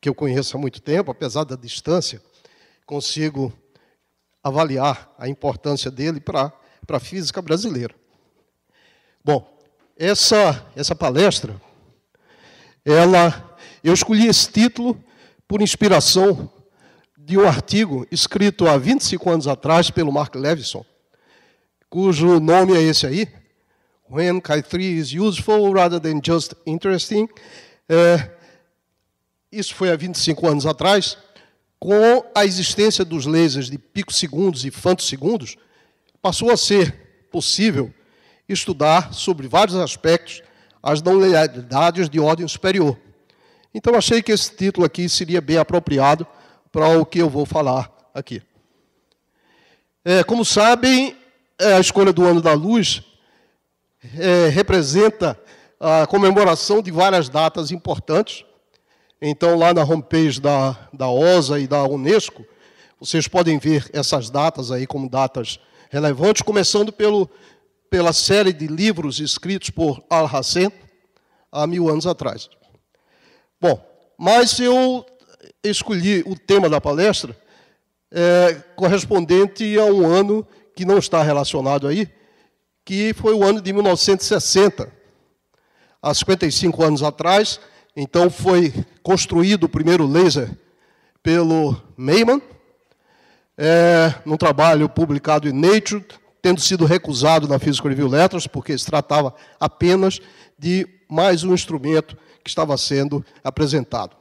que eu conheço há muito tempo, apesar da distância, consigo avaliar a importância dele para a física brasileira. Bom, essa, essa palestra, ela, eu escolhi esse título por inspiração de um artigo escrito há 25 anos atrás pelo Mark Levison, cujo nome é esse aí, When K3 is Useful Rather Than Just Interesting, é, isso foi há 25 anos atrás, com a existência dos lasers de picosegundos e fantosegundos, passou a ser possível estudar sobre vários aspectos as não lealidades de ordem superior. Então, achei que esse título aqui seria bem apropriado para o que eu vou falar aqui. É, como sabem, é, a escolha do Ano da Luz é, representa a comemoração de várias datas importantes, então, lá na homepage da, da OSA e da Unesco, vocês podem ver essas datas aí como datas relevantes, começando pelo, pela série de livros escritos por Al-Hassan há mil anos atrás. Bom, mas eu escolhi o tema da palestra é, correspondente a um ano que não está relacionado aí, que foi o ano de 1960. Há 55 anos atrás, então foi construído o primeiro laser pelo Meiman, é, num trabalho publicado em Nature, tendo sido recusado na Physical Review Letters, porque se tratava apenas de mais um instrumento que estava sendo apresentado.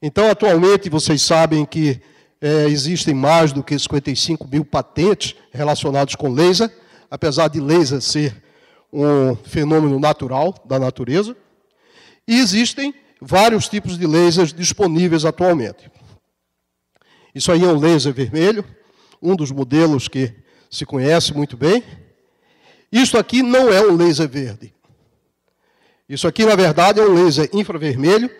Então, atualmente, vocês sabem que é, existem mais do que 55 mil patentes relacionadas com laser, apesar de laser ser um fenômeno natural da natureza. E existem vários tipos de lasers disponíveis atualmente. Isso aí é um laser vermelho, um dos modelos que se conhece muito bem. Isso aqui não é um laser verde. Isso aqui, na verdade, é um laser infravermelho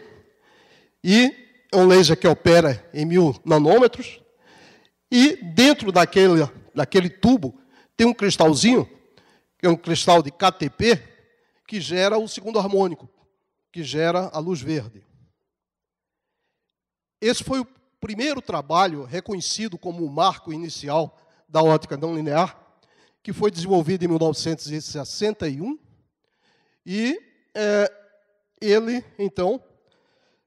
e é um laser que opera em mil nanômetros. E dentro daquele, daquele tubo tem um cristalzinho, que é um cristal de KTP, que gera o segundo harmônico que gera a luz verde. Esse foi o primeiro trabalho reconhecido como o marco inicial da ótica não linear, que foi desenvolvido em 1961 e é, ele, então,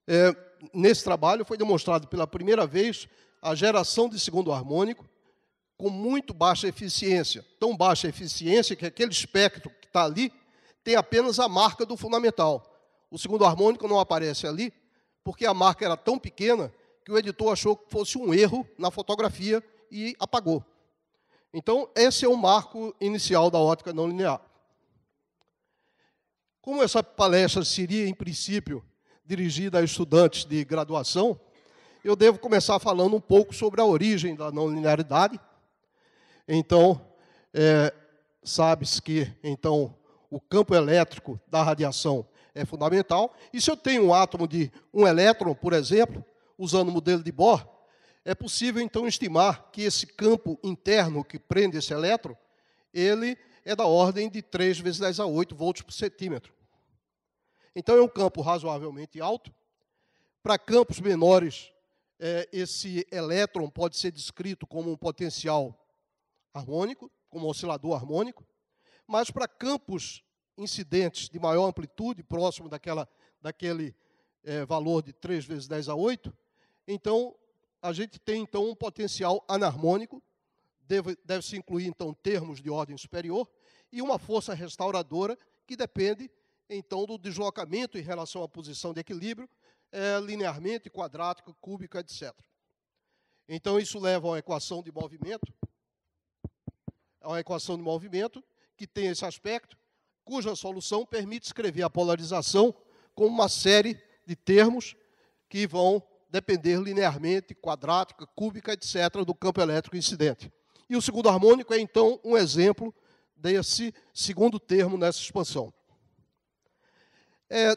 é, nesse trabalho foi demonstrado pela primeira vez a geração de segundo harmônico com muito baixa eficiência, tão baixa eficiência que aquele espectro que está ali tem apenas a marca do fundamental o segundo harmônico não aparece ali, porque a marca era tão pequena que o editor achou que fosse um erro na fotografia e apagou. Então, esse é o marco inicial da ótica não linear. Como essa palestra seria, em princípio, dirigida a estudantes de graduação, eu devo começar falando um pouco sobre a origem da não linearidade. Então, é, sabes que então o campo elétrico da radiação é fundamental. E se eu tenho um átomo de um elétron, por exemplo, usando o modelo de Bohr, é possível então estimar que esse campo interno que prende esse elétron, ele é da ordem de 3 vezes 10 a 8 volts por centímetro. Então é um campo razoavelmente alto. Para campos menores, é, esse elétron pode ser descrito como um potencial harmônico, como um oscilador harmônico, mas para campos incidentes de maior amplitude, próximo daquela, daquele é, valor de 3 vezes 10 a 8, então a gente tem então um potencial anarmônico, deve-se deve incluir então termos de ordem superior, e uma força restauradora que depende então do deslocamento em relação à posição de equilíbrio, é, linearmente, quadrático, cúbico, etc. Então isso leva a uma equação de movimento, a uma equação de movimento que tem esse aspecto, cuja solução permite escrever a polarização com uma série de termos que vão depender linearmente, quadrática, cúbica, etc., do campo elétrico incidente. E o segundo harmônico é, então, um exemplo desse segundo termo nessa expansão. É,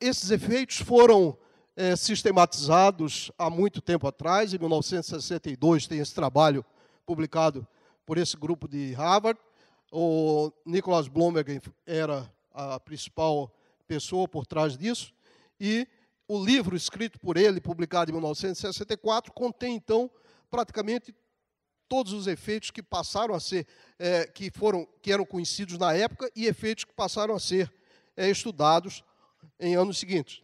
esses efeitos foram é, sistematizados há muito tempo atrás, em 1962 tem esse trabalho publicado por esse grupo de Harvard, o Nicholas Blomberg era a principal pessoa por trás disso, e o livro escrito por ele, publicado em 1964, contém então praticamente todos os efeitos que passaram a ser, é, que foram, que eram conhecidos na época e efeitos que passaram a ser é, estudados em anos seguintes.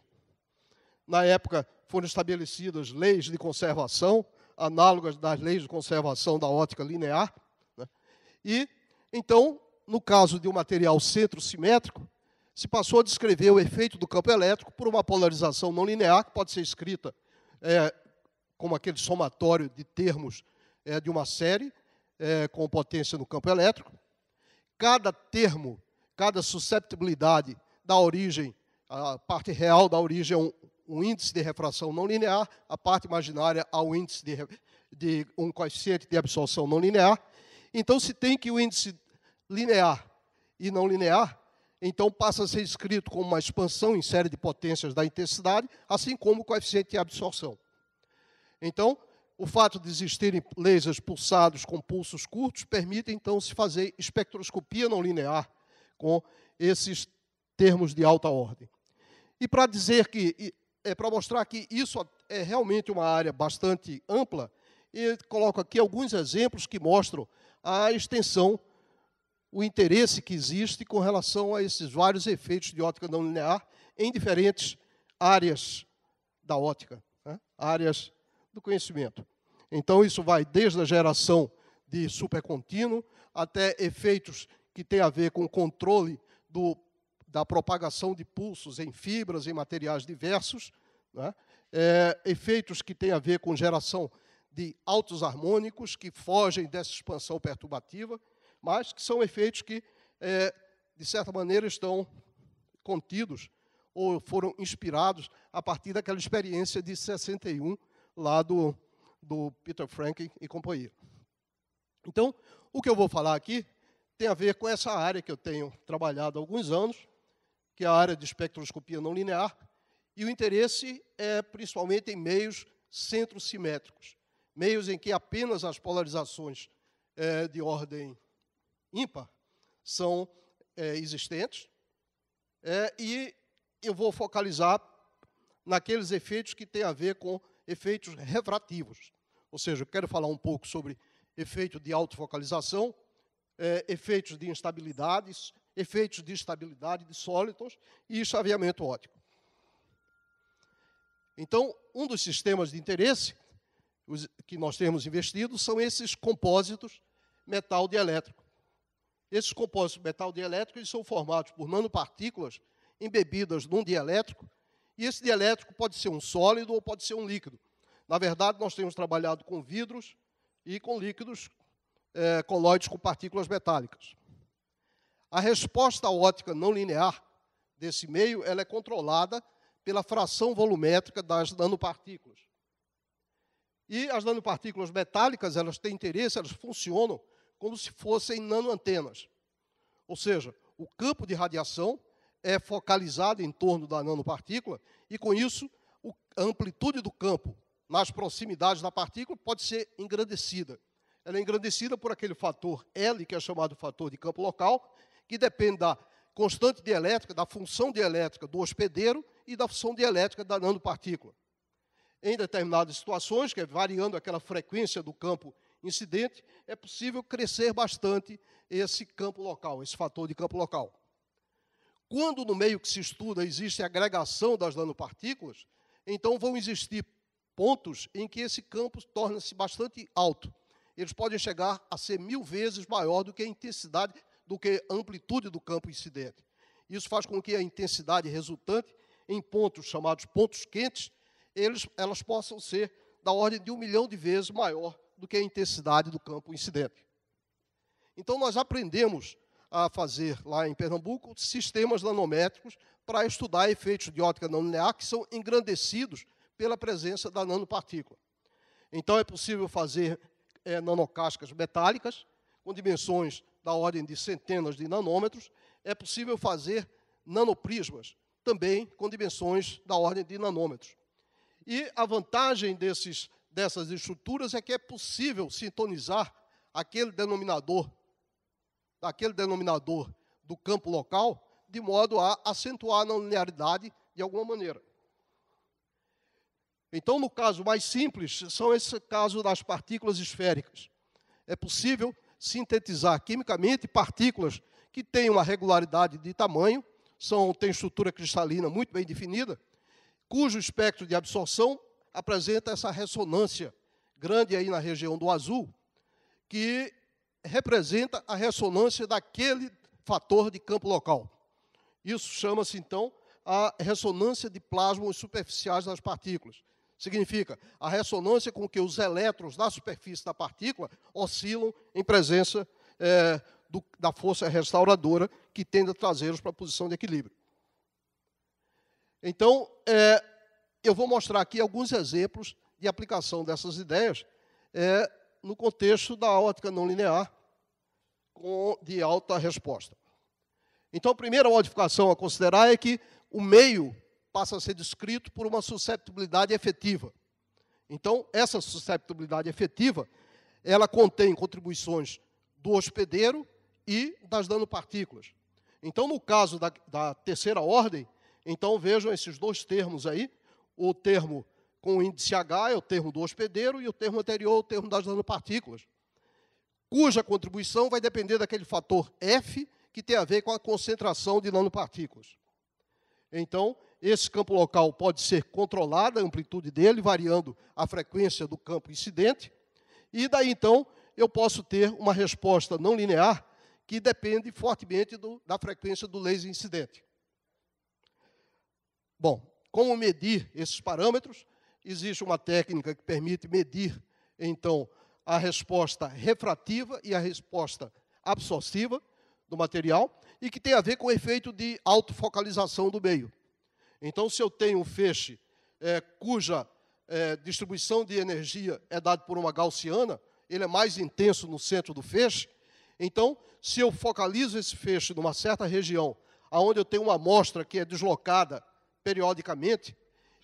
Na época foram estabelecidas leis de conservação análogas das leis de conservação da ótica linear né, e então, no caso de um material centro-simétrico, se passou a descrever o efeito do campo elétrico por uma polarização não linear, que pode ser escrita é, como aquele somatório de termos é, de uma série é, com potência no campo elétrico. Cada termo, cada susceptibilidade da origem, a parte real da origem é um, um índice de refração não linear, a parte imaginária ao índice de, de um coeficiente de absorção não linear então, se tem que o índice linear e não linear, então passa a ser escrito como uma expansão em série de potências da intensidade, assim como o coeficiente de absorção. Então, o fato de existirem lasers pulsados com pulsos curtos permite, então, se fazer espectroscopia não linear com esses termos de alta ordem. E para dizer que, é para mostrar que isso é realmente uma área bastante ampla, eu coloco aqui alguns exemplos que mostram a extensão, o interesse que existe com relação a esses vários efeitos de ótica não linear em diferentes áreas da ótica, né? áreas do conhecimento. Então, isso vai desde a geração de supercontínuo até efeitos que têm a ver com o controle do, da propagação de pulsos em fibras, em materiais diversos, né? é, efeitos que têm a ver com geração de altos harmônicos que fogem dessa expansão perturbativa, mas que são efeitos que, é, de certa maneira, estão contidos ou foram inspirados a partir daquela experiência de 61 lá do, do Peter Franklin e companhia. Então, o que eu vou falar aqui tem a ver com essa área que eu tenho trabalhado há alguns anos, que é a área de espectroscopia não linear, e o interesse é principalmente em meios centrosimétricos meios em que apenas as polarizações é, de ordem ímpar são é, existentes, é, e eu vou focalizar naqueles efeitos que têm a ver com efeitos refrativos. Ou seja, eu quero falar um pouco sobre efeito de autofocalização, é, efeitos de instabilidades, efeitos de estabilidade de sólidos e chaveamento óptico. Então, um dos sistemas de interesse que nós temos investido são esses compósitos metal dielétrico. Esses compósitos metal dielétrico eles são formados por nanopartículas embebidas num dielétrico, e esse dielétrico pode ser um sólido ou pode ser um líquido. Na verdade, nós temos trabalhado com vidros e com líquidos é, colóides com partículas metálicas. A resposta ótica não linear desse meio ela é controlada pela fração volumétrica das nanopartículas. E as nanopartículas metálicas, elas têm interesse, elas funcionam como se fossem nanoantenas. Ou seja, o campo de radiação é focalizado em torno da nanopartícula e, com isso, a amplitude do campo nas proximidades da partícula pode ser engrandecida. Ela é engrandecida por aquele fator L, que é chamado fator de campo local, que depende da constante dielétrica, da função dielétrica do hospedeiro e da função dielétrica da nanopartícula em determinadas situações, que é variando aquela frequência do campo incidente, é possível crescer bastante esse campo local, esse fator de campo local. Quando no meio que se estuda existe agregação das nanopartículas, então vão existir pontos em que esse campo torna-se bastante alto. Eles podem chegar a ser mil vezes maior do que a intensidade, do que a amplitude do campo incidente. Isso faz com que a intensidade resultante em pontos chamados pontos quentes eles, elas possam ser da ordem de um milhão de vezes maior do que a intensidade do campo incidente. Então, nós aprendemos a fazer lá em Pernambuco sistemas nanométricos para estudar efeitos de ótica não linear que são engrandecidos pela presença da nanopartícula. Então, é possível fazer é, nanocascas metálicas com dimensões da ordem de centenas de nanômetros. É possível fazer nanoprismas também com dimensões da ordem de nanômetros. E a vantagem desses, dessas estruturas é que é possível sintonizar aquele denominador, aquele denominador do campo local, de modo a acentuar a linearidade de alguma maneira. Então, no caso mais simples, são esse caso das partículas esféricas. É possível sintetizar quimicamente partículas que têm uma regularidade de tamanho, são, têm estrutura cristalina muito bem definida, cujo espectro de absorção apresenta essa ressonância grande aí na região do azul, que representa a ressonância daquele fator de campo local. Isso chama-se, então, a ressonância de plasmons superficiais das partículas. Significa a ressonância com que os elétrons na superfície da partícula oscilam em presença é, do, da força restauradora que tende a trazê-los para a posição de equilíbrio. Então, é, eu vou mostrar aqui alguns exemplos de aplicação dessas ideias é, no contexto da ótica não linear com, de alta resposta. Então, a primeira modificação a considerar é que o meio passa a ser descrito por uma susceptibilidade efetiva. Então, essa susceptibilidade efetiva, ela contém contribuições do hospedeiro e das nanopartículas. Então, no caso da, da terceira ordem, então vejam esses dois termos aí, o termo com o índice H é o termo do hospedeiro e o termo anterior é o termo das nanopartículas, cuja contribuição vai depender daquele fator F que tem a ver com a concentração de nanopartículas. Então, esse campo local pode ser controlado, a amplitude dele, variando a frequência do campo incidente, e daí então eu posso ter uma resposta não linear que depende fortemente do, da frequência do laser incidente. Bom, como medir esses parâmetros? Existe uma técnica que permite medir, então, a resposta refrativa e a resposta absortiva do material e que tem a ver com o efeito de autofocalização do meio. Então, se eu tenho um feixe é, cuja é, distribuição de energia é dada por uma gaussiana, ele é mais intenso no centro do feixe. Então, se eu focalizo esse feixe numa certa região, aonde eu tenho uma amostra que é deslocada periodicamente,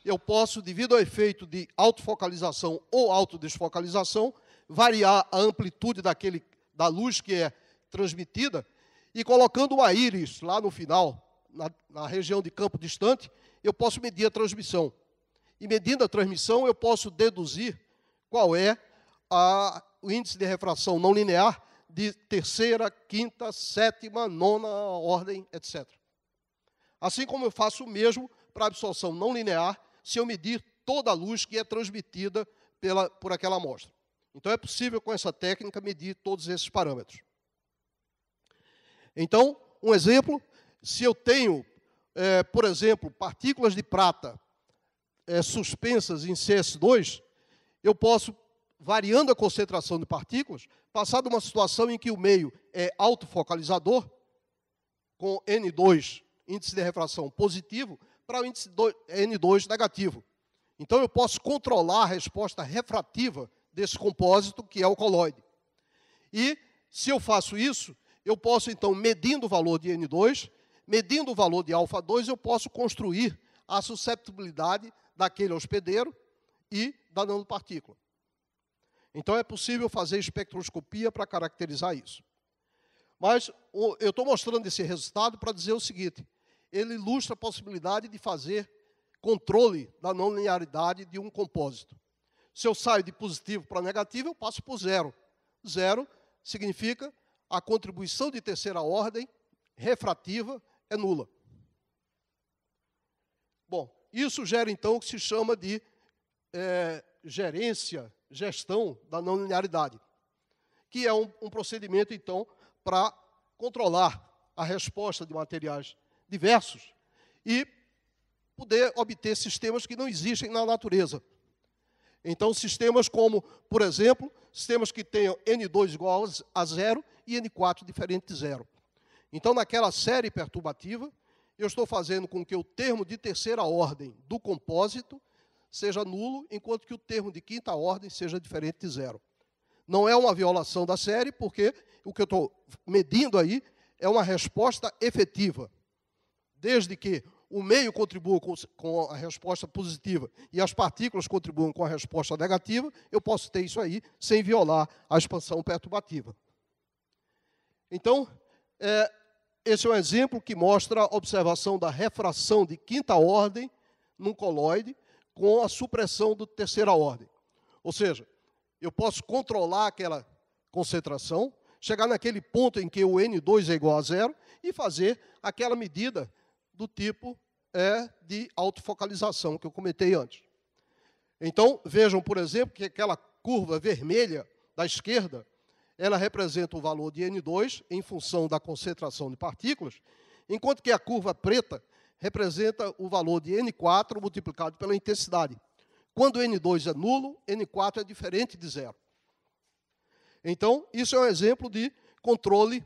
eu posso, devido ao efeito de autofocalização ou autodesfocalização, variar a amplitude daquele, da luz que é transmitida, e colocando uma íris lá no final, na, na região de campo distante, eu posso medir a transmissão. E medindo a transmissão, eu posso deduzir qual é a, o índice de refração não linear de terceira, quinta, sétima, nona ordem, etc. Assim como eu faço o mesmo para absorção não linear se eu medir toda a luz que é transmitida pela, por aquela amostra. Então, é possível, com essa técnica, medir todos esses parâmetros. Então, um exemplo, se eu tenho, é, por exemplo, partículas de prata é, suspensas em CS2, eu posso, variando a concentração de partículas, passar de uma situação em que o meio é autofocalizador, com N2, índice de refração positivo, para o índice N2 negativo. Então, eu posso controlar a resposta refrativa desse compósito, que é o coloide. E, se eu faço isso, eu posso, então, medindo o valor de N2, medindo o valor de alfa 2, eu posso construir a susceptibilidade daquele hospedeiro e da nanopartícula. Então, é possível fazer espectroscopia para caracterizar isso. Mas eu estou mostrando esse resultado para dizer o seguinte: ele ilustra a possibilidade de fazer controle da não linearidade de um compósito. Se eu saio de positivo para negativo, eu passo por zero. Zero significa a contribuição de terceira ordem refrativa é nula. Bom, isso gera então o que se chama de é, gerência, gestão da não linearidade, que é um, um procedimento então para controlar a resposta de materiais diversos e poder obter sistemas que não existem na natureza. Então, sistemas como, por exemplo, sistemas que tenham N2 igual a zero e N4 diferente de zero. Então, naquela série perturbativa, eu estou fazendo com que o termo de terceira ordem do compósito seja nulo, enquanto que o termo de quinta ordem seja diferente de zero. Não é uma violação da série, porque o que eu estou medindo aí é uma resposta efetiva desde que o meio contribua com a resposta positiva e as partículas contribuam com a resposta negativa, eu posso ter isso aí sem violar a expansão perturbativa. Então, é, esse é um exemplo que mostra a observação da refração de quinta ordem num coloide com a supressão do terceira ordem. Ou seja, eu posso controlar aquela concentração, chegar naquele ponto em que o N2 é igual a zero e fazer aquela medida do tipo é de autofocalização, que eu comentei antes. Então, vejam, por exemplo, que aquela curva vermelha da esquerda, ela representa o valor de N2 em função da concentração de partículas, enquanto que a curva preta representa o valor de N4 multiplicado pela intensidade. Quando N2 é nulo, N4 é diferente de zero. Então, isso é um exemplo de controle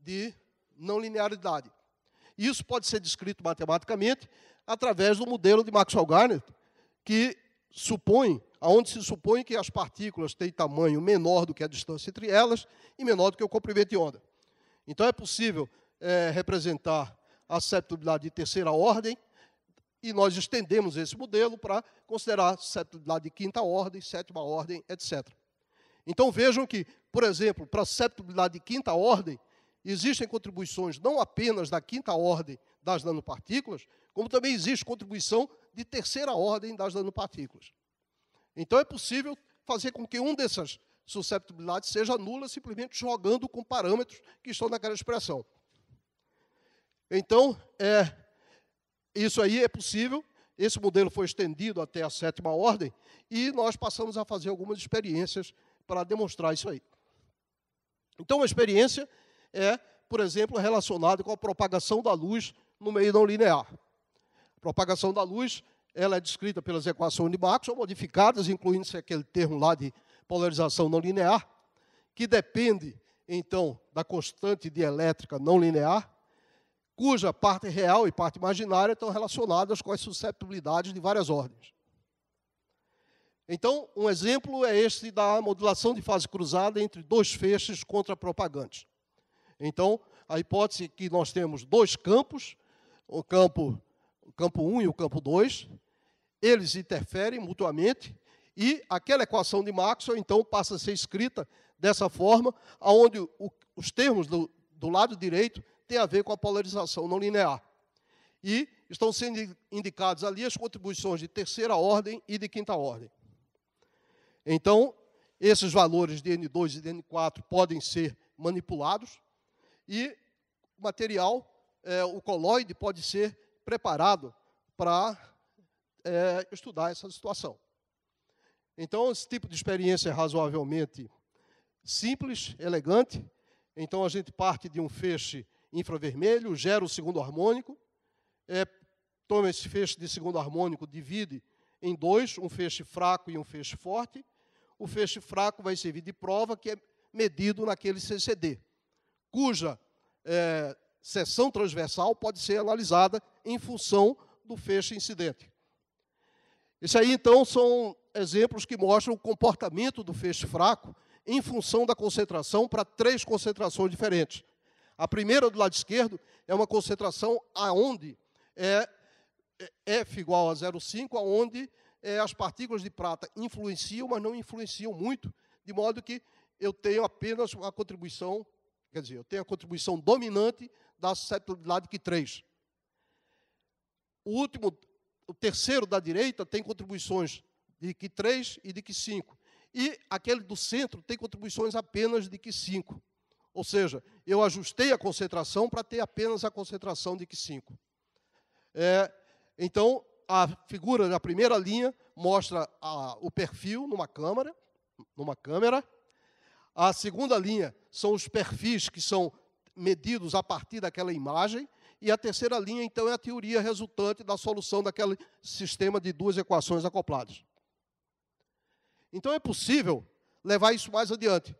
de não linearidade. Isso pode ser descrito matematicamente através do modelo de Maxwell Garnett, que supõe, aonde se supõe que as partículas têm tamanho menor do que a distância entre elas e menor do que o comprimento de onda. Então é possível é, representar a septibilidade de terceira ordem e nós estendemos esse modelo para considerar septibilidade de quinta ordem, sétima ordem, etc. Então vejam que, por exemplo, para septibilidade de quinta ordem, existem contribuições não apenas da quinta ordem das nanopartículas, como também existe contribuição de terceira ordem das nanopartículas. Então é possível fazer com que um dessas susceptibilidades seja nula simplesmente jogando com parâmetros que estão naquela expressão. Então, é, isso aí é possível. Esse modelo foi estendido até a sétima ordem e nós passamos a fazer algumas experiências para demonstrar isso aí. Então, uma experiência é, por exemplo, relacionado com a propagação da luz no meio não linear. A propagação da luz ela é descrita pelas equações de Maxwell, modificadas, incluindo-se aquele termo lá de polarização não linear, que depende, então, da constante dielétrica não linear, cuja parte real e parte imaginária estão relacionadas com as susceptibilidades de várias ordens. Então, um exemplo é este da modulação de fase cruzada entre dois feixes contra-propagantes. Então, a hipótese é que nós temos dois campos, o campo, campo 1 um e o campo 2, eles interferem mutuamente, e aquela equação de Maxwell, então, passa a ser escrita dessa forma, onde o, os termos do, do lado direito têm a ver com a polarização não linear. E estão sendo indicadas ali as contribuições de terceira ordem e de quinta ordem. Então, esses valores de N2 e de N4 podem ser manipulados e o material, é, o colóide, pode ser preparado para é, estudar essa situação. Então, esse tipo de experiência é razoavelmente simples, elegante. Então, a gente parte de um feixe infravermelho, gera o segundo harmônico, é, toma esse feixe de segundo harmônico, divide em dois, um feixe fraco e um feixe forte. O feixe fraco vai servir de prova que é medido naquele CCD cuja é, seção transversal pode ser analisada em função do feixe incidente. Isso aí, então, são exemplos que mostram o comportamento do feixe fraco em função da concentração para três concentrações diferentes. A primeira do lado esquerdo é uma concentração aonde é, é F igual a 0,5, aonde é, as partículas de prata influenciam, mas não influenciam muito, de modo que eu tenho apenas uma contribuição Quer dizer, eu tenho a contribuição dominante da de que 3. O último, o terceiro da direita tem contribuições de que 3 e de que 5. E aquele do centro tem contribuições apenas de que 5. Ou seja, eu ajustei a concentração para ter apenas a concentração de que 5. É, então, a figura da primeira linha mostra a, o perfil numa câmara, numa câmera, a segunda linha são os perfis que são medidos a partir daquela imagem. E a terceira linha, então, é a teoria resultante da solução daquele sistema de duas equações acopladas. Então, é possível levar isso mais adiante.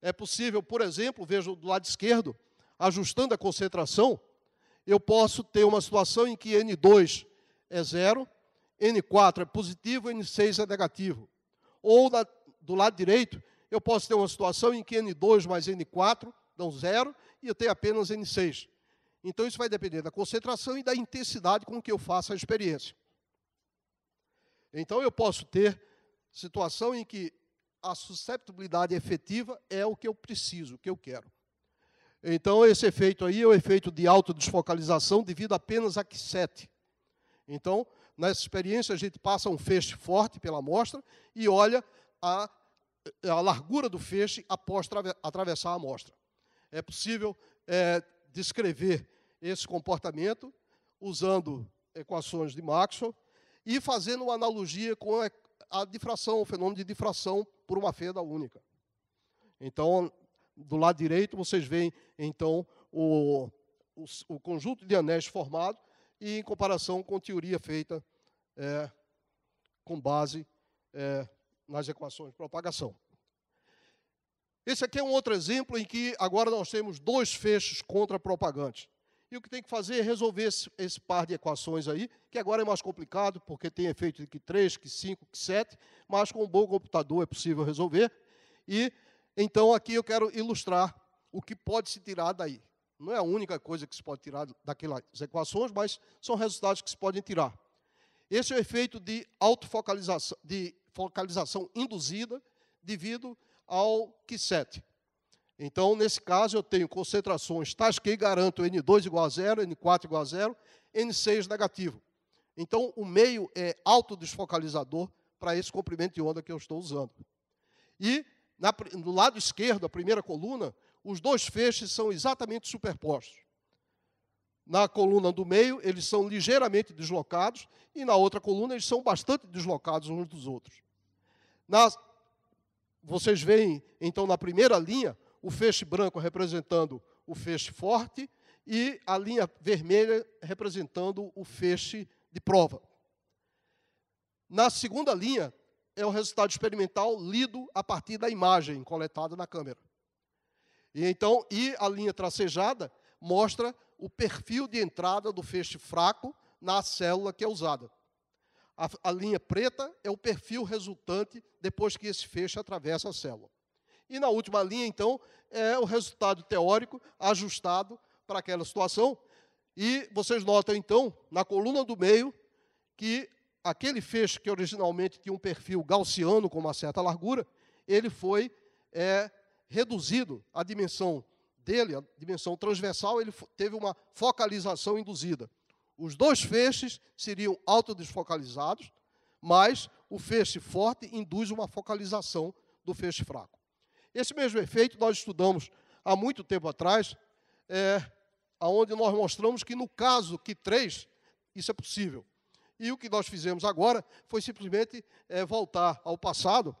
É possível, por exemplo, vejo do lado esquerdo, ajustando a concentração, eu posso ter uma situação em que N2 é zero, N4 é positivo, N6 é negativo. Ou, na, do lado direito, eu posso ter uma situação em que N2 mais N4 dão zero e eu tenho apenas N6. Então, isso vai depender da concentração e da intensidade com que eu faço a experiência. Então, eu posso ter situação em que a susceptibilidade efetiva é o que eu preciso, o que eu quero. Então, esse efeito aí é o efeito de autodesfocalização devido apenas a Q7. Então, nessa experiência, a gente passa um feixe forte pela amostra e olha a a largura do feixe após atravessar a amostra. É possível é, descrever esse comportamento usando equações de Maxwell e fazendo uma analogia com a difração, o fenômeno de difração por uma fenda única. Então, do lado direito, vocês veem então o, o, o conjunto de anéis formado e em comparação com teoria feita é, com base é, nas equações de propagação. Esse aqui é um outro exemplo em que agora nós temos dois fechos contra propagantes E o que tem que fazer é resolver esse, esse, par de equações aí, que agora é mais complicado, porque tem efeito de que 3, que 5, que 7, mas com um bom computador é possível resolver. E então aqui eu quero ilustrar o que pode se tirar daí. Não é a única coisa que se pode tirar daquelas equações, mas são resultados que se podem tirar. Esse é o efeito de autofocalização, de focalização induzida devido ao Q7. Então, nesse caso, eu tenho concentrações tais que garanto N2 igual a zero, N4 igual a zero, N6 negativo. Então, o meio é autodesfocalizador para esse comprimento de onda que eu estou usando. E, na, no lado esquerdo, a primeira coluna, os dois feixes são exatamente superpostos. Na coluna do meio, eles são ligeiramente deslocados, e na outra coluna, eles são bastante deslocados uns dos outros. Nas, vocês veem, então, na primeira linha, o feixe branco representando o feixe forte e a linha vermelha representando o feixe de prova. Na segunda linha, é o resultado experimental lido a partir da imagem coletada na câmera. E então, e a linha tracejada mostra o perfil de entrada do feixe fraco na célula que é usada. A, a, linha preta é o perfil resultante depois que esse feixe atravessa a célula. E na última linha, então, é o resultado teórico ajustado para aquela situação. E vocês notam, então, na coluna do meio, que aquele feixe que originalmente tinha um perfil gaussiano com uma certa largura, ele foi é, reduzido à dimensão dele, a dimensão transversal, ele teve uma focalização induzida. Os dois feixes seriam autodesfocalizados, mas o feixe forte induz uma focalização do feixe fraco. Esse mesmo efeito nós estudamos há muito tempo atrás, é, onde nós mostramos que no caso que três isso é possível. E o que nós fizemos agora foi simplesmente é, voltar ao passado,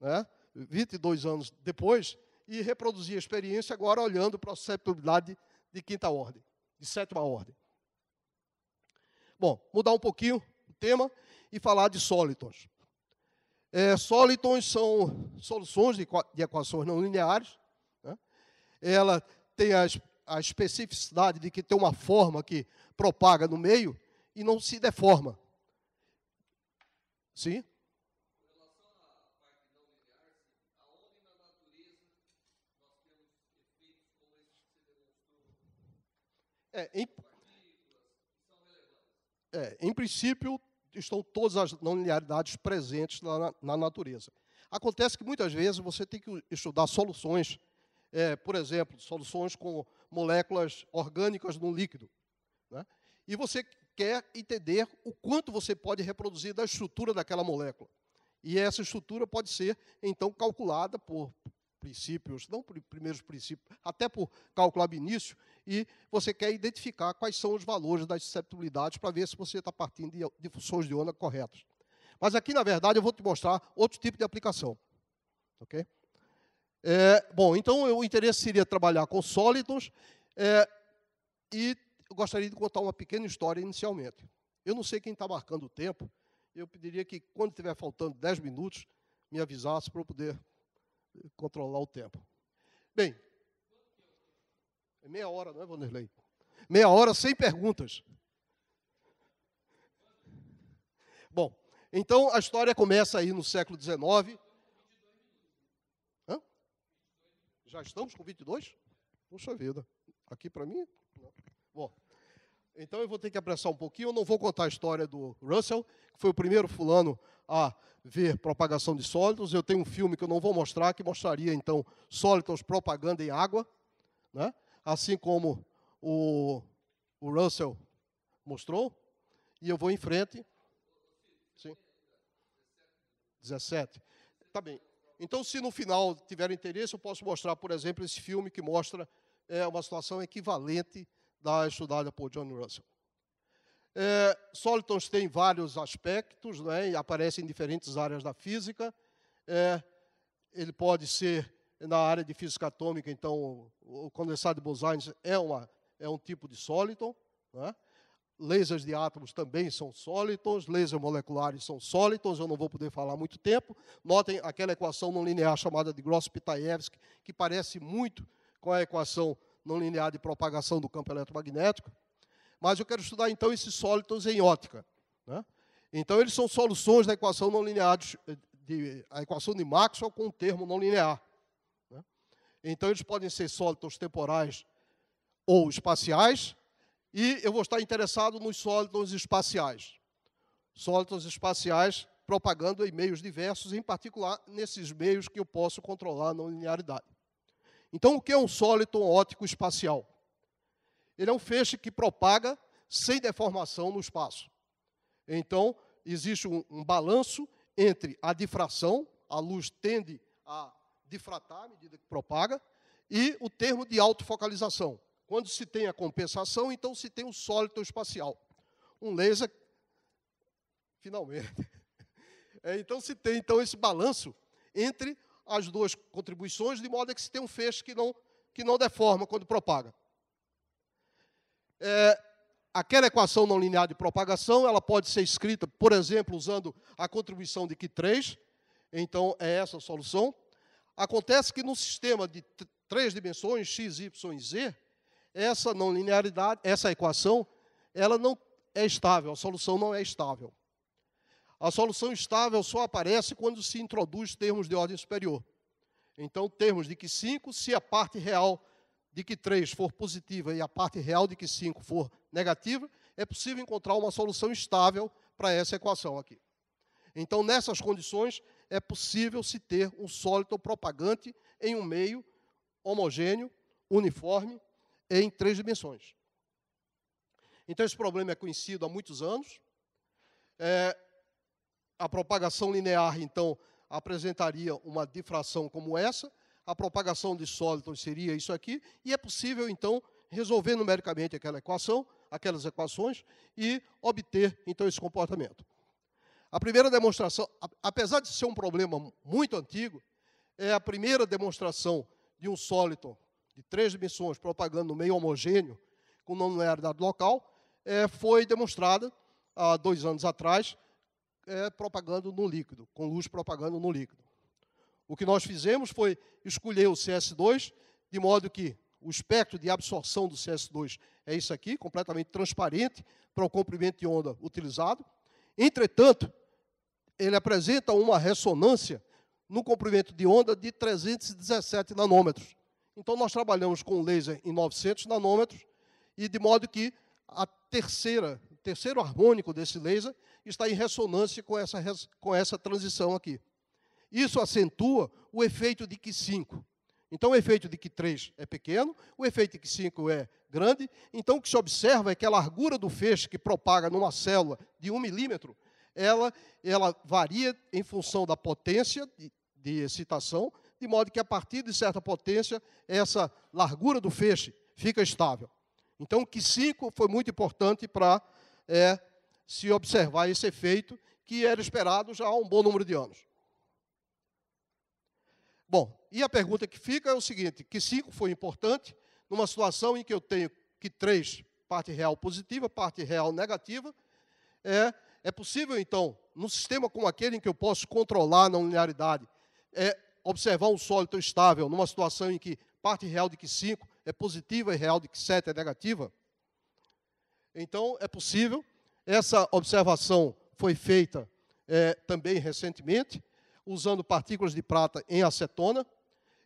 né, 22 anos depois, e reproduzir a experiência agora olhando para a susceptibilidade de quinta ordem, de sétima ordem. Bom, mudar um pouquinho o tema e falar de sólitons. É, sólitons são soluções de, de equações não lineares. Né? Ela tem a especificidade de que tem uma forma que propaga no meio e não se deforma. Sim? É, em, é, em princípio, estão todas as linearidades presentes na, na, natureza. Acontece que muitas vezes você tem que estudar soluções, é, por exemplo, soluções com moléculas orgânicas no líquido. Né? E você quer entender o quanto você pode reproduzir da estrutura daquela molécula. E essa estrutura pode ser, então, calculada por princípios, não primeiros princípios, até por cálculo início, e você quer identificar quais são os valores das susceptibilidades para ver se você está partindo de, de funções de onda corretas. Mas aqui, na verdade, eu vou te mostrar outro tipo de aplicação. Ok? É, bom, então o interesse seria trabalhar com sólidos é, e eu gostaria de contar uma pequena história inicialmente. Eu não sei quem está marcando o tempo, eu pediria que, quando estiver faltando 10 minutos, me avisasse para eu poder controlar o tempo. Bem, é meia hora, não é, Vanderlei? Meia hora sem perguntas. Bom, então a história começa aí no século XIX. Hã? Já estamos com 22? Puxa vida, aqui para mim? Não. Bom. Então eu vou ter que apressar um pouquinho. Eu não vou contar a história do Russell, que foi o primeiro fulano a ver propagação de sólidos. Eu tenho um filme que eu não vou mostrar, que mostraria então sólidos propagando em água, né? assim como o, o Russell mostrou. E eu vou em frente. Sim. 17. Tá bem. Então, se no final tiver interesse, eu posso mostrar, por exemplo, esse filme que mostra é, uma situação equivalente da estudada por John Russell. É, Solitons têm vários aspectos, é? e Aparecem em diferentes áreas da física. É, ele pode ser na área de física atômica, então o condensado de Bose é, uma, é um tipo de soliton. Né? Lasers de átomos também são solitons, lasers moleculares são solitons, eu não vou poder falar muito tempo. Notem aquela equação não linear chamada de Gross-Pitaevsky, que parece muito com a equação não linear de propagação do campo eletromagnético, mas eu quero estudar então esses sólidos em ótica. Né? Então, eles são soluções da equação não linear, de, eh, de, a equação de Maxwell com um termo não linear. Né? Então, eles podem ser sólidos temporais ou espaciais, e eu vou estar interessado nos sólidos espaciais. Sólidos espaciais propagando em meios diversos, em particular nesses meios que eu posso controlar a não linearidade. Então, o que é um sólido óptico espacial? Ele é um feixe que propaga sem deformação no espaço. Então, existe um, um balanço entre a difração, a luz tende a difratar à medida que propaga, e o termo de autofocalização. Quando se tem a compensação, então se tem um sólido espacial. Um laser, finalmente. É, então se tem então esse balanço entre as duas contribuições, de modo que se tem um feixe que não, que não deforma quando propaga. É, aquela equação não linear de propagação, ela pode ser escrita, por exemplo, usando a contribuição de Q3, então é essa a solução. Acontece que no sistema de três dimensões, x, y e z, essa não linearidade, essa equação, ela não é estável, a solução não é estável. A solução estável só aparece quando se introduz termos de ordem superior. Então, termos de que 5, se a parte real de que 3 for positiva e a parte real de que 5 for negativa, é possível encontrar uma solução estável para essa equação aqui. Então, nessas condições, é possível se ter um sólido propagante em um meio homogêneo, uniforme, em três dimensões. Então, esse problema é conhecido há muitos anos. É, a propagação linear, então, apresentaria uma difração como essa, a propagação de sólidos seria isso aqui, e é possível, então, resolver numericamente aquela equação, aquelas equações, e obter, então, esse comportamento. A primeira demonstração, apesar de ser um problema muito antigo, é a primeira demonstração de um sólido de três dimensões propagando no meio homogêneo, com não linearidade local, é, foi demonstrada há dois anos atrás é, propagando no líquido, com luz propagando no líquido. O que nós fizemos foi escolher o CS2, de modo que o espectro de absorção do CS2 é isso aqui, completamente transparente para o comprimento de onda utilizado. Entretanto, ele apresenta uma ressonância no comprimento de onda de 317 nanômetros. Então, nós trabalhamos com laser em 900 nanômetros, e de modo que a terceira terceiro harmônico desse laser está em ressonância com essa, com essa transição aqui. Isso acentua o efeito de que 5. Então, o efeito de que 3 é pequeno, o efeito de que 5 é grande. Então, o que se observa é que a largura do feixe que propaga numa célula de 1 um milímetro, ela, ela varia em função da potência de, de excitação, de modo que, a partir de certa potência, essa largura do feixe fica estável. Então, o que 5 foi muito importante para é se observar esse efeito que era esperado já há um bom número de anos. Bom, e a pergunta que fica é o seguinte: que 5 foi importante numa situação em que eu tenho que 3, parte real positiva, parte real negativa, é, é possível, então, num sistema como aquele em que eu posso controlar na linearidade, é observar um sólido estável numa situação em que parte real de que 5 é positiva e real de que 7 é negativa? Então, é possível, essa observação foi feita é, também recentemente, usando partículas de prata em acetona.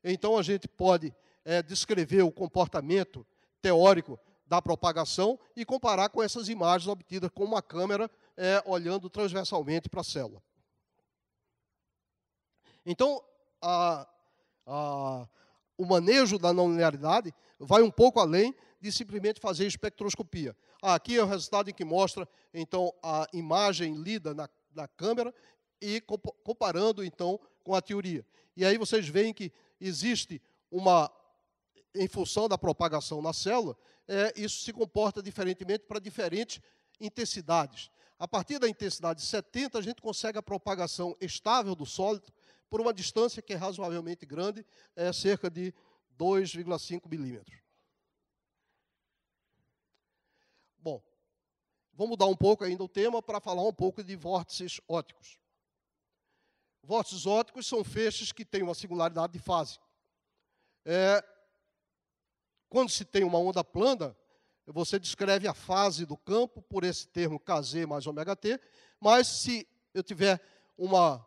Então, a gente pode é, descrever o comportamento teórico da propagação e comparar com essas imagens obtidas com uma câmera é, olhando transversalmente para a célula. Então, a, a, o manejo da não linearidade vai um pouco além de simplesmente fazer espectroscopia. Aqui é o resultado em que mostra, então, a imagem lida na, na câmera e comparando, então, com a teoria. E aí vocês veem que existe uma, em função da propagação na célula, é, isso se comporta diferentemente para diferentes intensidades. A partir da intensidade 70, a gente consegue a propagação estável do sólido por uma distância que é razoavelmente grande, é cerca de 2,5 milímetros. Bom, vou mudar um pouco ainda o tema para falar um pouco de vórtices óticos. Vórtices óticos são feixes que têm uma singularidade de fase. É, quando se tem uma onda plana, você descreve a fase do campo por esse termo Kz mais ωt, t, mas se eu tiver uma,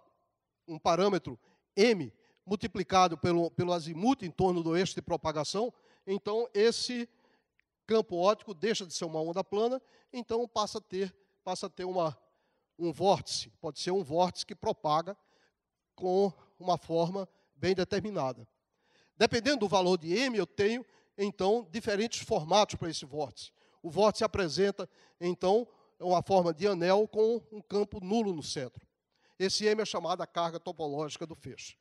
um parâmetro m multiplicado pelo, pelo azimuth em torno do eixo de propagação, então esse campo óptico deixa de ser uma onda plana, então passa a ter, passa a ter uma, um vórtice. Pode ser um vórtice que propaga com uma forma bem determinada. Dependendo do valor de m, eu tenho, então, diferentes formatos para esse vórtice. O vórtice apresenta, então, uma forma de anel com um campo nulo no centro. Esse M é chamado a carga topológica do feixe.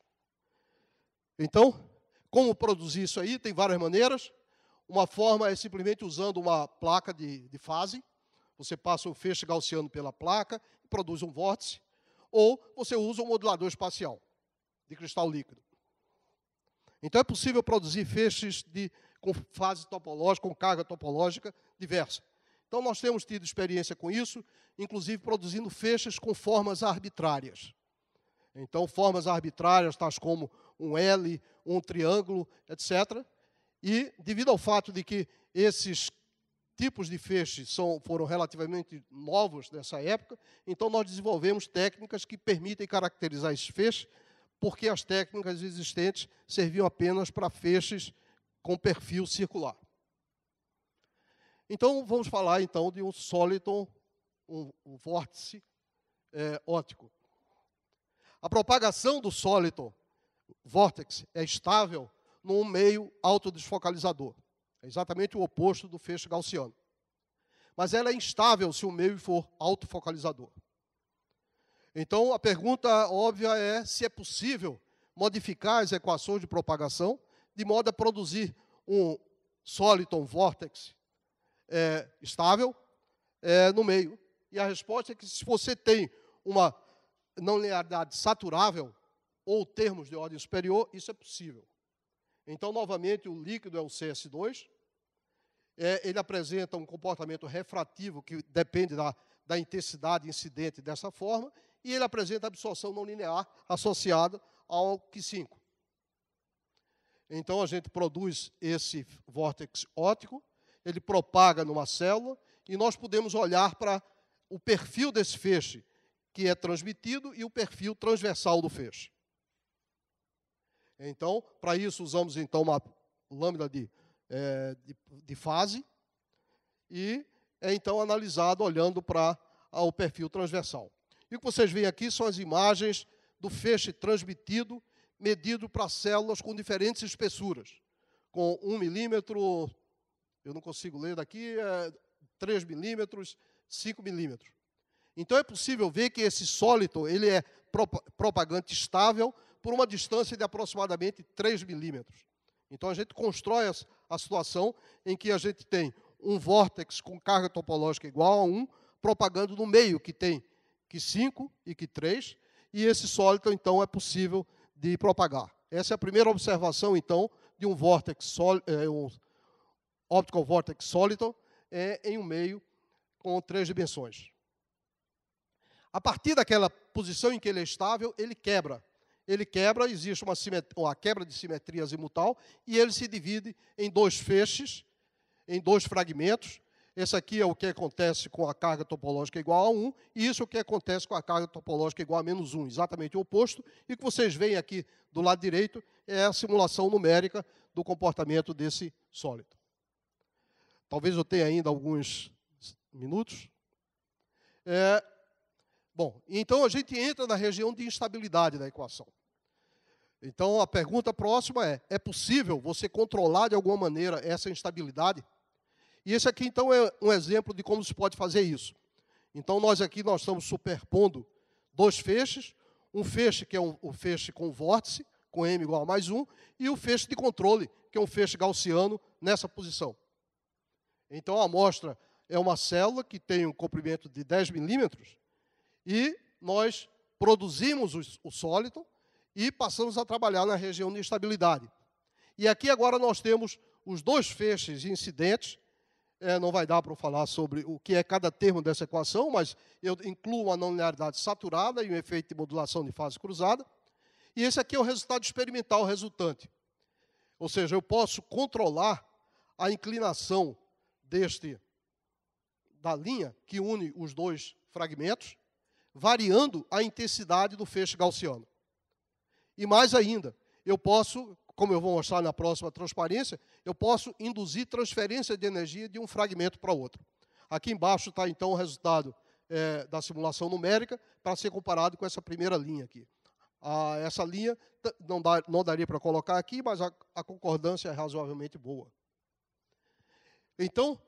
Então, como produzir isso aí? Tem várias maneiras. Uma forma é simplesmente usando uma placa de, de fase. Você passa o feixe gaussiano pela placa e produz um vórtice. Ou você usa um modulador espacial de cristal líquido. Então é possível produzir feixes de, com fase topológica, com carga topológica diversa. Então nós temos tido experiência com isso, inclusive produzindo feixes com formas arbitrárias. Então formas arbitrárias, tais como um L, um triângulo, etc., e, devido ao fato de que esses tipos de feixes são, foram relativamente novos nessa época, então nós desenvolvemos técnicas que permitem caracterizar esses feixes, porque as técnicas existentes serviam apenas para feixes com perfil circular. Então, vamos falar então de um soliton, um, um vórtice é, óptico. A propagação do soliton, vórtice é estável num meio autodesfocalizador. É exatamente o oposto do feixe gaussiano. Mas ela é instável se o meio for autofocalizador. Então, a pergunta óbvia é se é possível modificar as equações de propagação de modo a produzir um soliton vórtex é, estável é, no meio. E a resposta é que se você tem uma não linearidade saturável ou termos de ordem superior, isso é possível. Então, novamente, o líquido é o CS2. É, ele apresenta um comportamento refrativo que depende da, da intensidade incidente dessa forma, e ele apresenta absorção não linear associada ao Q5. Então, a gente produz esse vórtex óptico, ele propaga numa célula, e nós podemos olhar para o perfil desse feixe que é transmitido e o perfil transversal do feixe. Então, para isso usamos então uma lâmina de, é, de, de, fase e é então analisado olhando para o perfil transversal. E o que vocês veem aqui são as imagens do feixe transmitido, medido para células com diferentes espessuras, com 1 um milímetro, eu não consigo ler daqui, é, 3 milímetros, 5 milímetros. Então é possível ver que esse sólito ele é propagante estável, por uma distância de aproximadamente 3 milímetros. Então a gente constrói a situação em que a gente tem um vórtex com carga topológica igual a 1, propagando no meio, que tem que 5 e que 3, e esse sólido, então, então, é possível de propagar. Essa é a primeira observação, então, de um vórtex sólido, é, um optical vortex sólido, é, em um meio com três dimensões. A partir daquela posição em que ele é estável, ele quebra ele quebra, existe uma, uma quebra de simetrias imutal e ele se divide em dois feixes, em dois fragmentos. Esse aqui é o que acontece com a carga topológica igual a 1, e isso é o que acontece com a carga topológica igual a menos 1, exatamente o oposto. E que vocês veem aqui do lado direito é a simulação numérica do comportamento desse sólido. Talvez eu tenha ainda alguns minutos. É, Bom, então a gente entra na região de instabilidade da equação. Então a pergunta próxima é: é possível você controlar de alguma maneira essa instabilidade? E esse aqui então é um exemplo de como se pode fazer isso. Então nós aqui nós estamos superpondo dois feixes, um feixe que é um, um feixe com vórtice, com m igual a mais 1, e o feixe de controle, que é um feixe gaussiano nessa posição. Então a amostra é uma célula que tem um comprimento de 10 milímetros e nós produzimos o, sólido e passamos a trabalhar na região de estabilidade. E aqui agora nós temos os dois feixes incidentes. É, não vai dar para falar sobre o que é cada termo dessa equação, mas eu incluo a não linearidade saturada e o efeito de modulação de fase cruzada. E esse aqui é o resultado experimental resultante. Ou seja, eu posso controlar a inclinação deste da linha que une os dois fragmentos variando a intensidade do feixe gaussiano. E mais ainda, eu posso, como eu vou mostrar na próxima transparência, eu posso induzir transferência de energia de um fragmento para outro. Aqui embaixo está, então, o resultado é, da simulação numérica para ser comparado com essa primeira linha aqui. essa linha não, dá, não daria para colocar aqui, mas a, a concordância é razoavelmente boa. Então,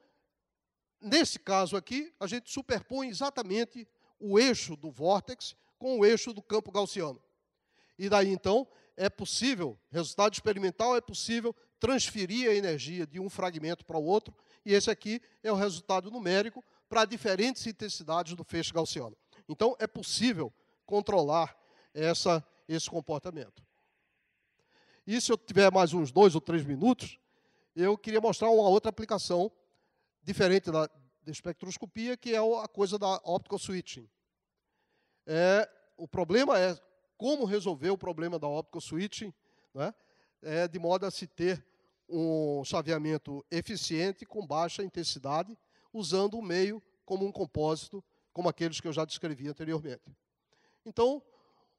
nesse caso aqui, a gente superpõe exatamente o eixo do vórtex com o eixo do campo gaussiano. E daí então é possível, resultado experimental, é possível transferir a energia de um fragmento para o outro, e esse aqui é o resultado numérico para diferentes intensidades do feixe gaussiano. Então é possível controlar essa, esse comportamento. E se eu tiver mais uns dois ou três minutos, eu queria mostrar uma outra aplicação diferente da, da espectroscopia, que é a coisa da optical switching. É, o problema é como resolver o problema da optical switching, né, é, de modo a se ter um chaveamento eficiente com baixa intensidade, usando o meio como um compósito, como aqueles que eu já descrevi anteriormente. Então,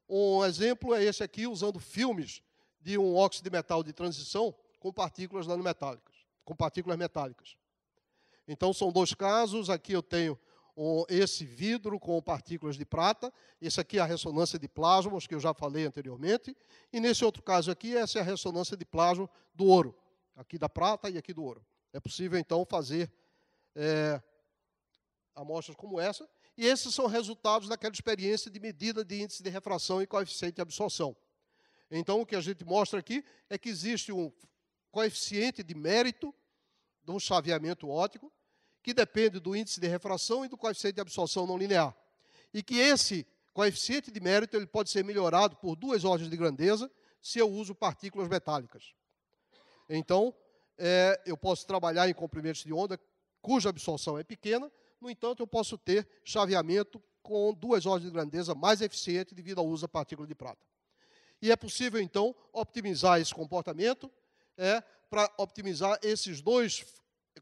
um exemplo é esse aqui, usando filmes de um óxido de metal de transição com partículas nanometálicas, com partículas metálicas. Então, são dois casos. Aqui eu tenho esse vidro com partículas de prata. Esse aqui é a ressonância de plasmas, que eu já falei anteriormente. E nesse outro caso aqui, essa é a ressonância de plasma do ouro. Aqui da prata e aqui do ouro. É possível, então, fazer é, amostras como essa. E esses são resultados daquela experiência de medida de índice de refração e coeficiente de absorção. Então, o que a gente mostra aqui é que existe um coeficiente de mérito de um chaveamento óptico que depende do índice de refração e do coeficiente de absorção não linear. E que esse coeficiente de mérito ele pode ser melhorado por duas ordens de grandeza se eu uso partículas metálicas. Então, é, eu posso trabalhar em comprimentos de onda cuja absorção é pequena, no entanto, eu posso ter chaveamento com duas ordens de grandeza mais eficiente devido ao uso da partícula de prata. E é possível, então, optimizar esse comportamento é, para optimizar esses dois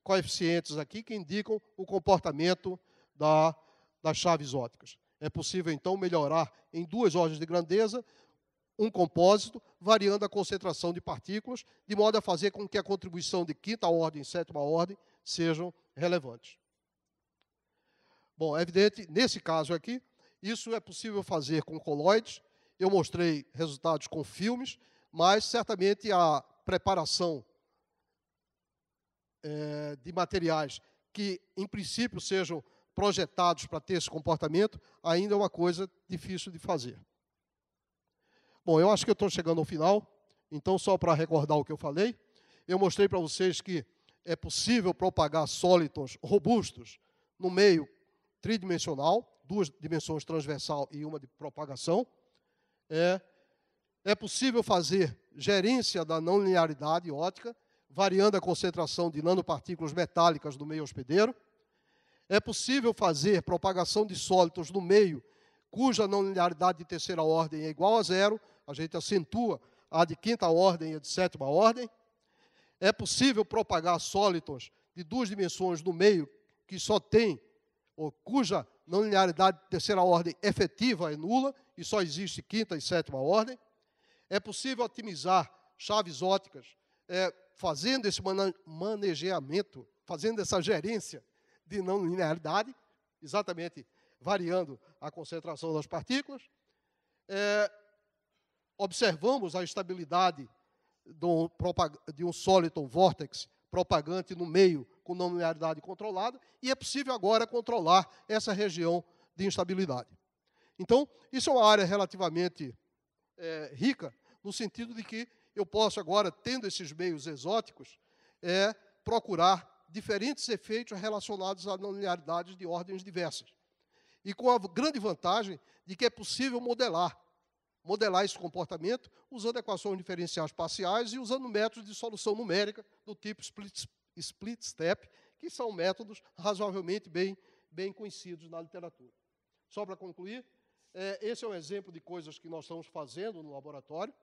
coeficientes aqui que indicam o comportamento da, das chaves ópticas. É possível, então, melhorar em duas ordens de grandeza um compósito, variando a concentração de partículas, de modo a fazer com que a contribuição de quinta ordem e sétima ordem sejam relevantes. Bom, é evidente, nesse caso aqui, isso é possível fazer com coloides. Eu mostrei resultados com filmes, mas certamente a preparação eh, de materiais que, em princípio, sejam projetados para ter esse comportamento, ainda é uma coisa difícil de fazer. Bom, eu acho que eu estou chegando ao final, então, só para recordar o que eu falei, eu mostrei para vocês que é possível propagar sólidos robustos no meio tridimensional, duas dimensões transversal e uma de propagação. É, é possível fazer gerência da não linearidade ótica, variando a concentração de nanopartículas metálicas do meio hospedeiro. É possível fazer propagação de sólidos no meio cuja não linearidade de terceira ordem é igual a zero, a gente acentua a de quinta ordem e a de sétima ordem. É possível propagar sólidos de duas dimensões no meio que só tem, ou cuja não linearidade de terceira ordem efetiva é nula, e só existe quinta e sétima ordem. É possível otimizar chaves óticas é, fazendo esse manejamento, fazendo essa gerência de não linearidade, exatamente variando a concentração das partículas, é, observamos a estabilidade de um sólido vórtex propagante no meio com linearidade controlada, e é possível agora controlar essa região de instabilidade. Então, isso é uma área relativamente é, rica, no sentido de que eu posso agora, tendo esses meios exóticos, é, procurar diferentes efeitos relacionados a linearidades de ordens diversas. E com a grande vantagem de que é possível modelar, modelar esse comportamento usando equações diferenciais parciais e usando métodos de solução numérica do tipo split, split step, que são métodos razoavelmente bem, bem conhecidos na literatura. Só para concluir, é, esse é um exemplo de coisas que nós estamos fazendo no laboratório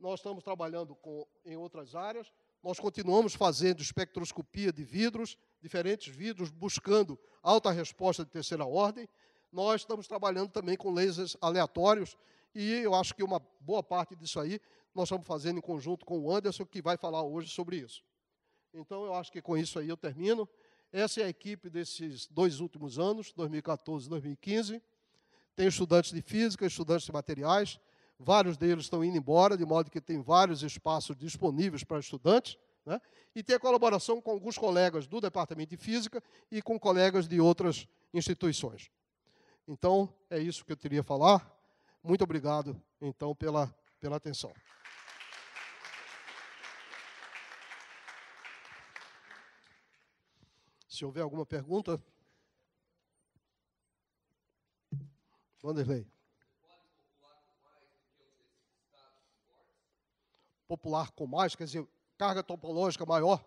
nós estamos trabalhando com, em outras áreas, nós continuamos fazendo espectroscopia de vidros, diferentes vidros, buscando alta resposta de terceira ordem. Nós estamos trabalhando também com lasers aleatórios, e eu acho que uma boa parte disso aí nós estamos fazendo em conjunto com o Anderson, que vai falar hoje sobre isso. Então, eu acho que com isso aí eu termino. Essa é a equipe desses dois últimos anos, 2014 e 2015. Tem estudantes de física, estudantes de materiais, vários deles estão indo embora, de modo que tem vários espaços disponíveis para estudantes, né? e ter colaboração com alguns colegas do Departamento de Física e com colegas de outras instituições. Então, é isso que eu teria a falar. Muito obrigado, então, pela, pela atenção. Se houver alguma pergunta. Vanderlei. popular com mais, quer dizer, carga topológica maior?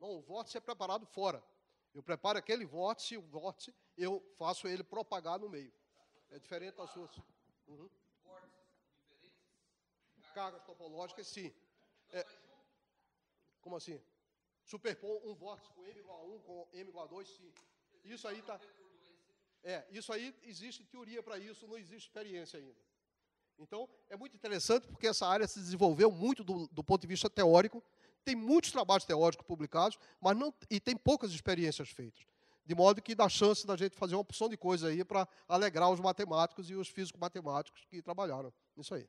Não, o vórtice é preparado fora. Eu preparo aquele vórtice, o vórtice, eu faço ele propagar no meio. É diferente das suas. Uhum. Cargas topológicas, sim. É, como assim? Superpor um vórtice com M igual a 1, com M igual a 2, sim. Isso aí está. É, isso aí existe teoria para isso, não existe experiência ainda. Então, é muito interessante porque essa área se desenvolveu muito do, do ponto de vista teórico, tem muitos trabalhos teóricos publicados, mas não e tem poucas experiências feitas. De modo que dá chance da gente fazer uma opção de coisa aí para alegrar os matemáticos e os físicos matemáticos que trabalharam nisso aí.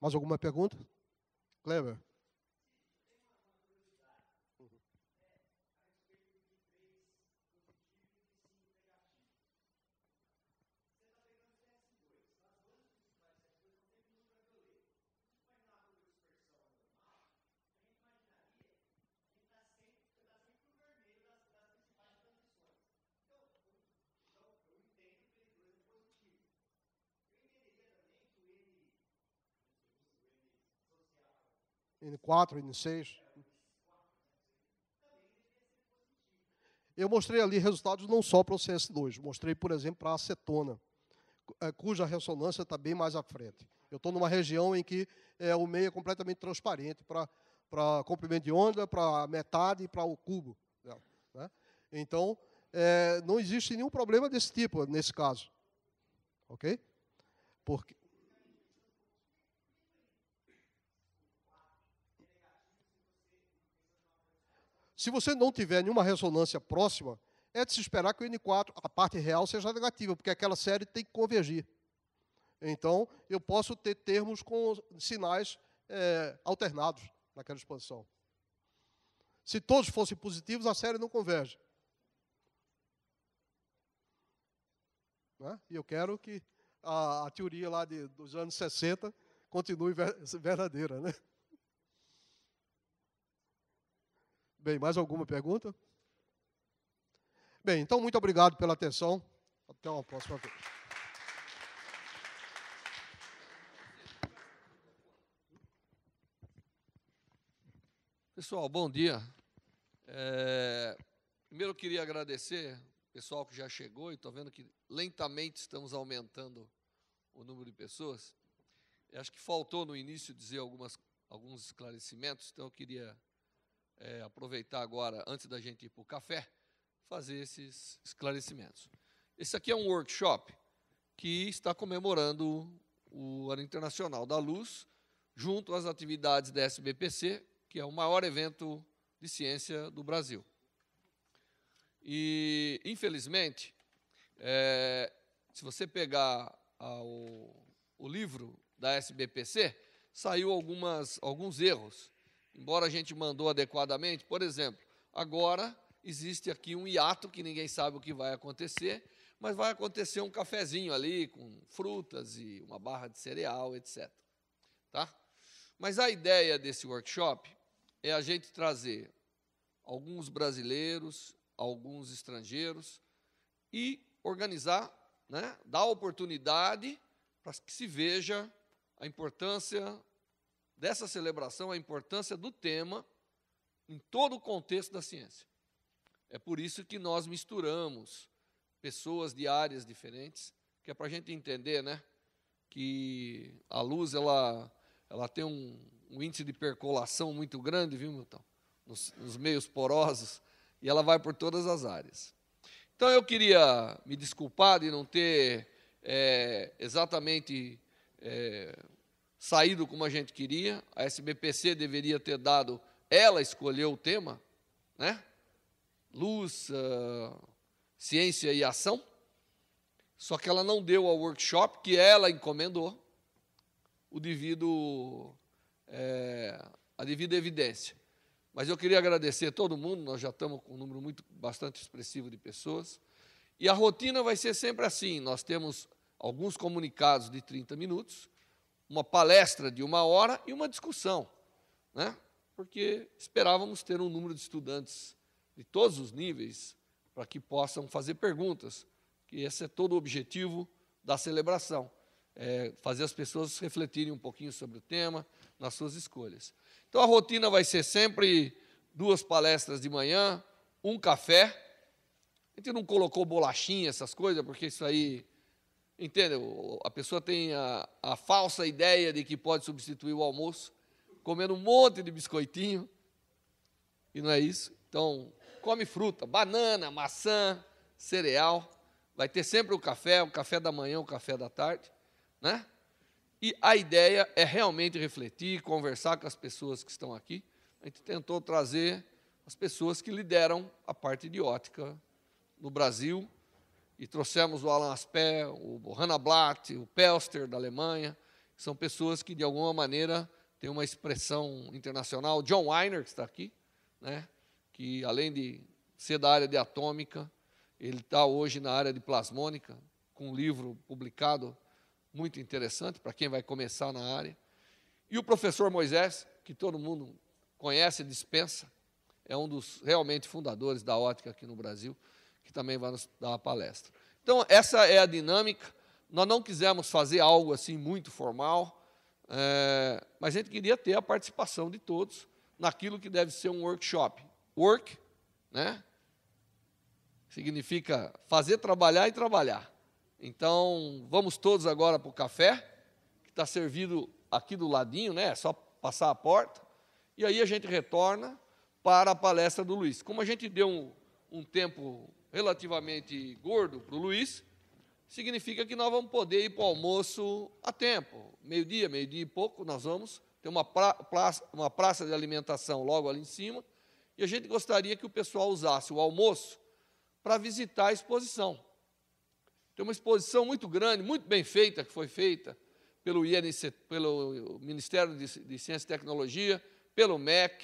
Mais alguma pergunta? Cleber? em 4 n em 6. Eu mostrei ali resultados não só para o CS2, mostrei, por exemplo, para a acetona, eh, cuja ressonância está bem mais à frente. Eu estou numa região em que é, o meio é completamente transparente para para comprimento de onda, para metade e para o cubo. Né? né? Então, é, não existe nenhum problema desse tipo nesse caso. Ok? Porque, Se você não tiver nenhuma ressonância próxima, é de se esperar que o N4, a parte real, seja negativa, porque aquela série tem que convergir. Então, eu posso ter termos com sinais é, alternados naquela expansão. Se todos fossem positivos, a série não converge. Né? E eu quero que a, a teoria lá de, dos anos 60 continue ver, verdadeira. Né? Bem, mais alguma pergunta? Bem, então muito obrigado pela atenção. Até uma próxima vez. Pessoal, bom dia. É, primeiro eu queria agradecer o pessoal que já chegou e estou vendo que lentamente estamos aumentando o número de pessoas. Eu acho que faltou no início dizer algumas, alguns esclarecimentos, então eu queria é, aproveitar agora, antes da gente ir para o café, fazer esses esclarecimentos. Esse aqui é um workshop que está comemorando o Ano Internacional da Luz, junto às atividades da SBPC, que é o maior evento de ciência do Brasil. E, infelizmente, é, se você pegar a, o, o livro da SBPC, saiu algumas, alguns erros embora a gente mandou adequadamente, por exemplo, agora existe aqui um hiato que ninguém sabe o que vai acontecer, mas vai acontecer um cafezinho ali com frutas e uma barra de cereal, etc. Tá? Mas a ideia desse workshop é a gente trazer alguns brasileiros, alguns estrangeiros e organizar, né, dar oportunidade para que se veja a importância dessa celebração a importância do tema em todo o contexto da ciência. É por isso que nós misturamos pessoas de áreas diferentes, que é para a gente entender, né, que a luz ela, ela tem um, um índice de percolação muito grande, viu, Milton? Nos, nos meios porosos e ela vai por todas as áreas. Então eu queria me desculpar de não ter é, exatamente é, saído como a gente queria, a SBPC deveria ter dado, ela escolheu o tema, né? Luz, uh, ciência e ação. Só que ela não deu ao workshop que ela encomendou o devido é, a devida evidência. Mas eu queria agradecer a todo mundo, nós já estamos com um número muito bastante expressivo de pessoas. E a rotina vai ser sempre assim: nós temos alguns comunicados de 30 minutos, uma palestra de uma hora e uma discussão, né? porque esperávamos ter um número de estudantes de todos os níveis para que possam fazer perguntas, que esse é todo o objetivo da celebração, é fazer as pessoas refletirem um pouquinho sobre o tema, nas suas escolhas. Então a rotina vai ser sempre duas palestras de manhã, um café. A gente não colocou bolachinha, essas coisas, porque isso aí Entende? A pessoa tem a, a falsa ideia de que pode substituir o almoço, comendo um monte de biscoitinho, e não é isso. Então, come fruta, banana, maçã, cereal. Vai ter sempre o café, o café da manhã, o café da tarde, né? E a ideia é realmente refletir, conversar com as pessoas que estão aqui. A gente tentou trazer as pessoas que lideram a parte de ótica no Brasil e trouxemos o Alan Aspel, o Hanna Blatt, o Pelster da Alemanha, são pessoas que de alguma maneira têm uma expressão internacional. John Weiner que está aqui, né, que além de ser da área de atômica, ele está hoje na área de plasmônica, com um livro publicado muito interessante para quem vai começar na área. E o professor Moisés, que todo mundo conhece, e dispensa, é um dos realmente fundadores da ótica aqui no Brasil que também vai nos dar uma palestra. Então, essa é a dinâmica. Nós não quisemos fazer algo assim muito formal, é, mas a gente queria ter a participação de todos naquilo que deve ser um workshop. Work, né? Significa fazer trabalhar e trabalhar. Então, vamos todos agora para o café, que está servido aqui do ladinho, né? É só passar a porta. E aí a gente retorna para a palestra do Luiz. Como a gente deu um, um tempo relativamente gordo para o Luiz, significa que nós vamos poder ir para o almoço a tempo. Meio-dia, meio-dia e pouco, nós vamos. Tem uma, pra, praça, uma praça de alimentação logo ali em cima. E a gente gostaria que o pessoal usasse o almoço para visitar a exposição. Tem uma exposição muito grande, muito bem feita, que foi feita pelo, INC, pelo Ministério de, de Ciência e Tecnologia, pelo MEC,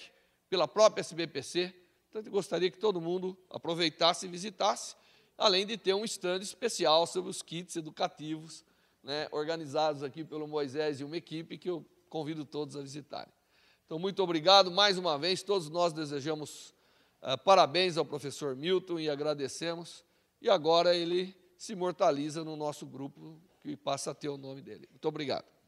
pela própria SBPC então, gostaria que todo mundo aproveitasse e visitasse, além de ter um stand especial sobre os kits educativos, né, organizados aqui pelo Moisés e uma equipe que eu convido todos a visitarem. Então, muito obrigado mais uma vez. Todos nós desejamos uh, parabéns ao professor Milton e agradecemos. E agora ele se imortaliza no nosso grupo, que passa a ter o nome dele. Muito obrigado.